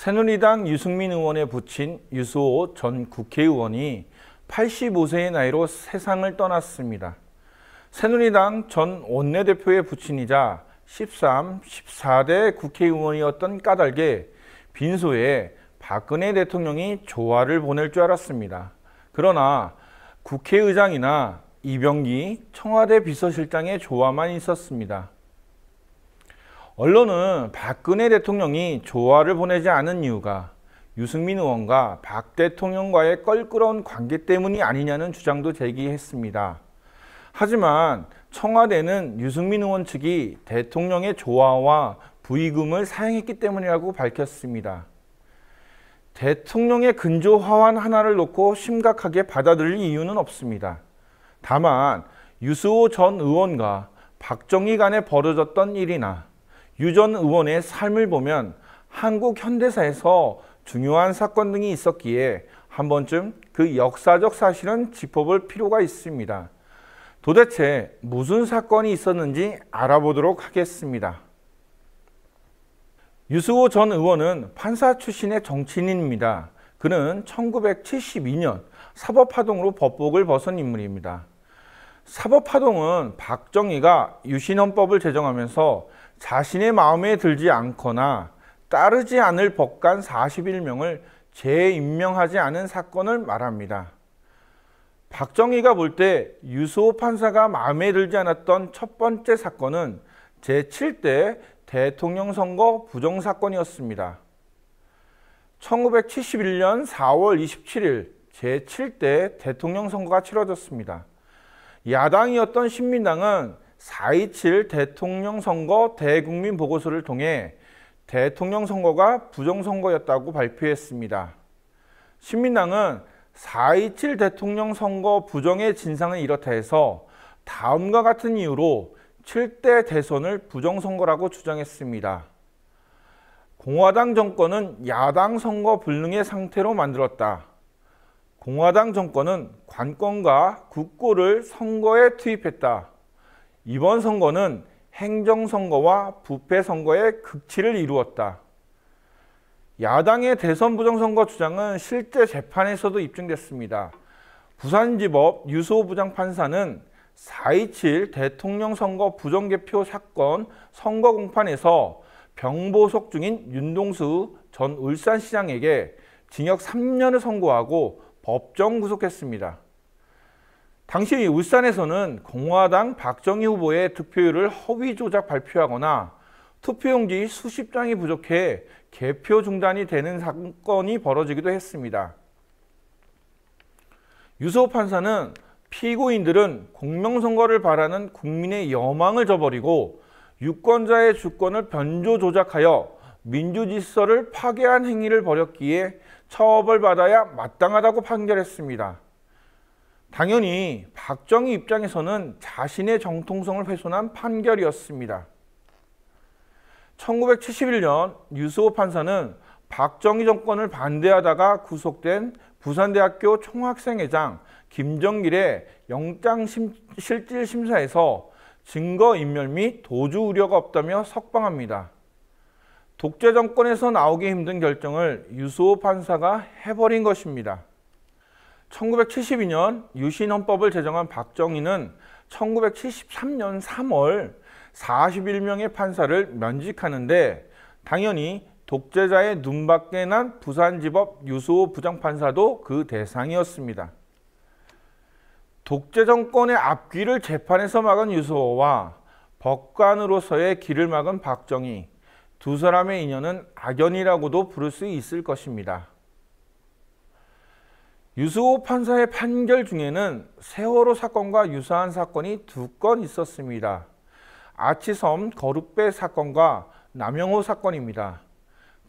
새누리당 유승민 의원의 부친 유수호 전 국회의원이 85세의 나이로 세상을 떠났습니다. 새누리당 전 원내대표의 부친이자 13, 14대 국회의원이었던 까닭에 빈소에 박근혜 대통령이 조화를 보낼 줄 알았습니다. 그러나 국회의장이나 이병기 청와대 비서실장의 조화만 있었습니다. 언론은 박근혜 대통령이 조화를 보내지 않은 이유가 유승민 의원과 박 대통령과의 껄끄러운 관계 때문이 아니냐는 주장도 제기했습니다. 하지만 청와대는 유승민 의원 측이 대통령의 조화와 부의금을 사용했기 때문이라고 밝혔습니다. 대통령의 근조 화환 하나를 놓고 심각하게 받아들일 이유는 없습니다. 다만 유수호 전 의원과 박정희 간에 벌어졌던 일이나 유전 의원의 삶을 보면 한국 현대사에서 중요한 사건 등이 있었기에 한 번쯤 그 역사적 사실은 짚어볼 필요가 있습니다. 도대체 무슨 사건이 있었는지 알아보도록 하겠습니다. 유수호 전 의원은 판사 출신의 정치인입니다. 그는 1972년 사법파동으로 법복을 벗은 인물입니다. 사법파동은 박정희가 유신헌법을 제정하면서 자신의 마음에 들지 않거나 따르지 않을 법관 41명을 재임명하지 않은 사건을 말합니다. 박정희가 볼 때 유수호 판사가 마음에 들지 않았던 첫 번째 사건은 제7대 대통령 선거 부정 사건이었습니다. 1971년 4월 27일 제7대 대통령 선거가 치러졌습니다. 야당이었던 신민당은 4.27 대통령 선거 대국민 보고서를 통해 대통령 선거가 부정선거였다고 발표했습니다. 신민당은 4.27 대통령 선거 부정의 진상은 이렇다 해서 다음과 같은 이유로 7대 대선을 부정선거라고 주장했습니다. 공화당 정권은 야당 선거 불능의 상태로 만들었다. 공화당 정권은 관권과 국고를 선거에 투입했다. 이번 선거는 행정선거와 부패선거의 극치를 이루었다. 야당의 대선 부정선거 주장은 실제 재판에서도 입증됐습니다. 부산지법 유수호 부장판사는 4.27 대통령 선거 부정개표 사건 선거 공판에서 병보석 중인 윤동수 전 울산시장에게 징역 3년을 선고하고 법정 구속했습니다. 당시 울산에서는 공화당 박정희 후보의 투표율을 허위 조작 발표하거나 투표용지 수십 장이 부족해 개표 중단이 되는 사건이 벌어지기도 했습니다. 유소 판사는 피고인들은 공명선거를 바라는 국민의 여망을 저버리고 유권자의 주권을 변조 조작하여 민주질서를 파괴한 행위를 벌였기에 처벌받아야 마땅하다고 판결했습니다. 당연히 박정희 입장에서는 자신의 정통성을 훼손한 판결이었습니다. 1971년 유수호 판사는 박정희 정권을 반대하다가 구속된 부산대학교 총학생회장 김정길의 영장실질심사에서 증거인멸 및 도주 우려가 없다며 석방합니다. 독재 정권에서 나오기 힘든 결정을 유수호 판사가 해버린 것입니다. 1972년 유신헌법을 제정한 박정희는 1973년 3월 41명의 판사를 면직하는데 당연히 독재자의 눈밖에 난 부산지법 유수호 부장판사도 그 대상이었습니다. 독재 정권의 앞길를 재판에서 막은 유수호와 법관으로서의 길을 막은 박정희 두 사람의 인연은 악연이라고도 부를 수 있을 것입니다. 유수호 판사의 판결 중에는 세월호 사건과 유사한 사건이 두 건 있었습니다. 아치섬 거룩배 사건과 남영호 사건입니다.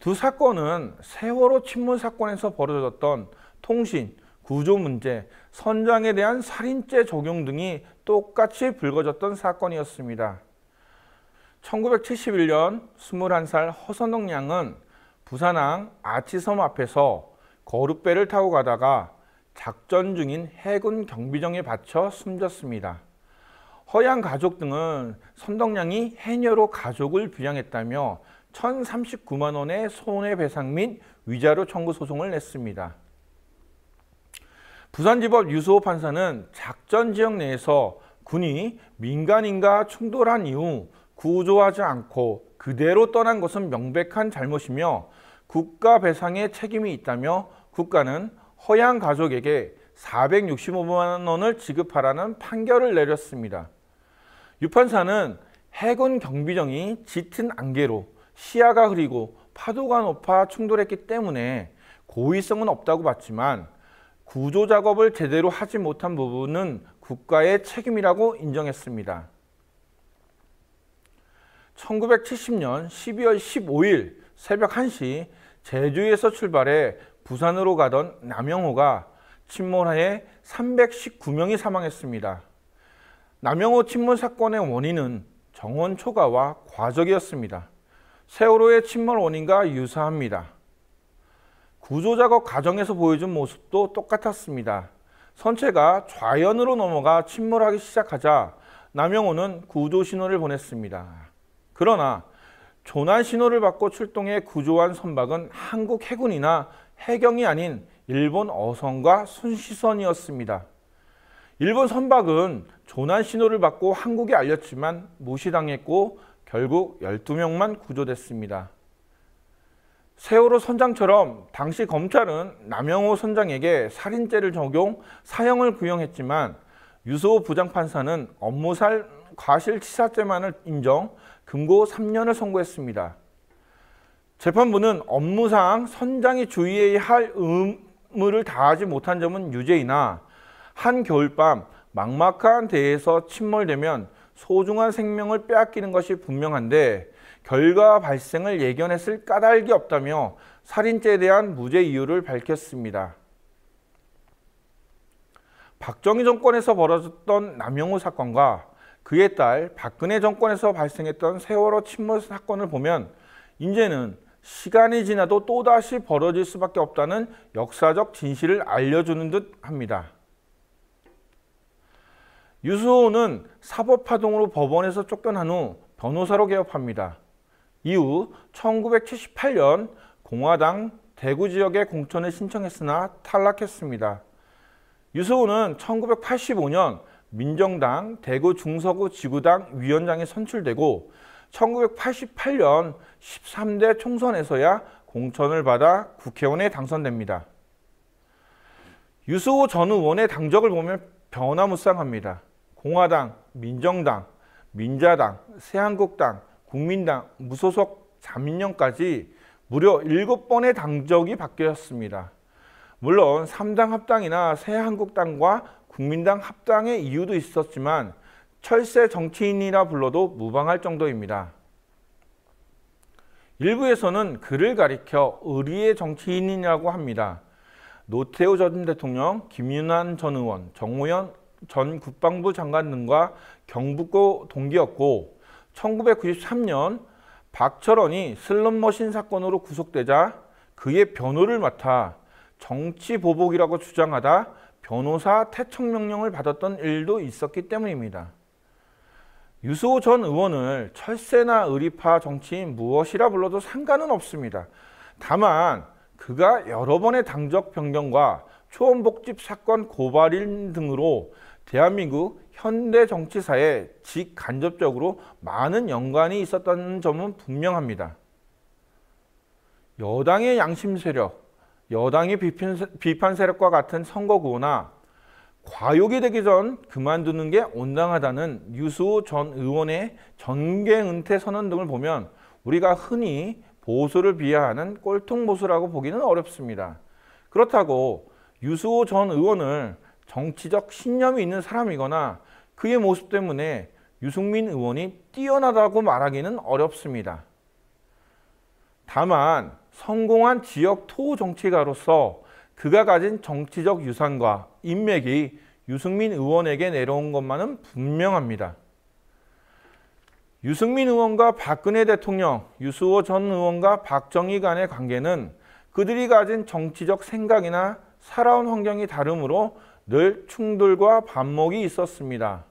두 사건은 세월호 침몰 사건에서 벌어졌던 통신, 구조 문제, 선장에 대한 살인죄 적용 등이 똑같이 불거졌던 사건이었습니다. 1971년 21살 허선동 양은 부산항 아치섬 앞에서 거룻배를 타고 가다가 작전 중인 해군 경비정에 바쳐 숨졌습니다. 허양 가족 등은 선덕량이 해녀로 가족을 비양했다며 1,039만 원의 손해배상 및 위자료 청구 소송을 냈습니다. 부산지법 유수호 판사는 작전 지역 내에서 군이 민간인과 충돌한 이후 구조하지 않고 그대로 떠난 것은 명백한 잘못이며 국가 배상의 책임이 있다며 국가는 허양 가족에게 465만 원을 지급하라는 판결을 내렸습니다. 유판사는 해군 경비정이 짙은 안개로 시야가 흐리고 파도가 높아 충돌했기 때문에 고의성은 없다고 봤지만 구조 작업을 제대로 하지 못한 부분은 국가의 책임이라고 인정했습니다. 1970년 12월 15일 새벽 1시 제주에서 출발해 부산으로 가던 남영호가 침몰하에 319명이 사망했습니다. 남영호 침몰 사건의 원인은 정원 초과와 과적이었습니다. 세월호의 침몰 원인과 유사합니다. 구조작업 과정에서 보여준 모습도 똑같았습니다. 선체가 좌연으로 넘어가 침몰하기 시작하자 남영호는 구조 신호를 보냈습니다. 그러나 조난 신호를 받고 출동해 구조한 선박은 한국 해군이나 해경이 아닌 일본 어선과 순시선이었습니다. 일본 선박은 조난 신호를 받고 한국에 알렸지만 무시당했고 결국 12명만 구조됐습니다. 세월호 선장처럼 당시 검찰은 남영호 선장에게 살인죄를 적용 사형을 구형했지만 유소호 부장판사는 업무살 과실치사죄만을 인정 금고 3년을 선고했습니다. 재판부는 업무상 선장이 주의해야 할 의무를 다하지 못한 점은 유죄이나 한겨울밤 막막한 대에서 침몰되면 소중한 생명을 빼앗기는 것이 분명한데 결과 발생을 예견했을 까닭이 없다며 살인죄에 대한 무죄 이유를 밝혔습니다. 박정희 정권에서 벌어졌던 남영우 사건과 그의 딸 박근혜 정권에서 발생했던 세월호 침몰 사건을 보면 이제는 시간이 지나도 또다시 벌어질 수밖에 없다는 역사적 진실을 알려주는 듯 합니다. 유수호는 사법파동으로 법원에서 쫓겨난 후 변호사로 개업합니다. 이후 1978년 공화당 대구 지역의 공천을 신청했으나 탈락했습니다. 유수호는 1985년 민정당 대구 중서구 지구당 위원장에 선출되고 1988년 13대 총선에서야 공천을 받아 국회의원에 당선됩니다. 유수호 전 의원의 당적을 보면 변화무쌍합니다. 공화당, 민정당, 민자당, 새한국당, 국민당, 무소속, 자민련까지 무려 7번의 당적이 바뀌었습니다. 물론 3당 합당이나 새한국당과 국민당 합당의 이유도 있었지만 철새 정치인이라 불러도 무방할 정도입니다. 일부에서는 그를 가리켜 의리의 정치인이라고 합니다. 노태우 전 대통령, 김윤환 전 의원, 정호연 전 국방부 장관 등과 경북고 동기였고 1993년 박철원이 슬롯머신 사건으로 구속되자 그의 변호를 맡아 정치 보복이라고 주장하다 변호사 퇴청 명령을 받았던 일도 있었기 때문입니다. 유수호전 의원을 철새나 의리파 정치인 무엇이라 불러도 상관은 없습니다. 다만 그가 여러 번의 당적 변경과 초원복집 사건 고발인 등으로 대한민국 현대 정치사에 직간접적으로 많은 연관이 있었다는 점은 분명합니다. 여당의 양심 세력, 여당의 비판 세력과 같은 선거 구나 과욕이 되기 전 그만두는 게 온당하다는 유수 전 의원의 전갱 은퇴 선언 등을 보면 우리가 흔히 보수를 비하하는 꼴통 보수라고 보기는 어렵습니다. 그렇다고 유수전 의원을 정치적 신념이 있는 사람이거나 그의 모습 때문에 유승민 의원이 뛰어나다고 말하기는 어렵습니다. 다만 성공한 지역 토 정치가로서 그가 가진 정치적 유산과 인맥이 유승민 의원에게 내려온 것만은 분명합니다. 유승민 의원과 박근혜 대통령, 유수호 전 의원과 박정희 간의 관계는 그들이 가진 정치적 생각이나 살아온 환경이 다르므로 늘 충돌과 반목이 있었습니다.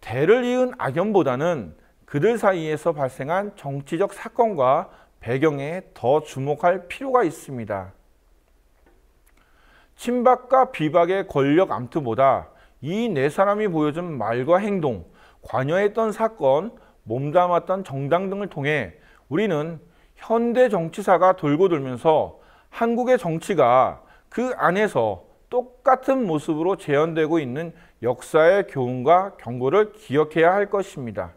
대를 이은 악연보다는 그들 사이에서 발생한 정치적 사건과 배경에 더 주목할 필요가 있습니다. 친박과 비박의 권력 암투보다 이 네 사람이 보여준 말과 행동, 관여했던 사건, 몸담았던 정당 등을 통해 우리는 현대 정치사가 돌고 돌면서 한국의 정치가 그 안에서 똑같은 모습으로 재현되고 있는 역사의 교훈과 경고를 기억해야 할 것입니다.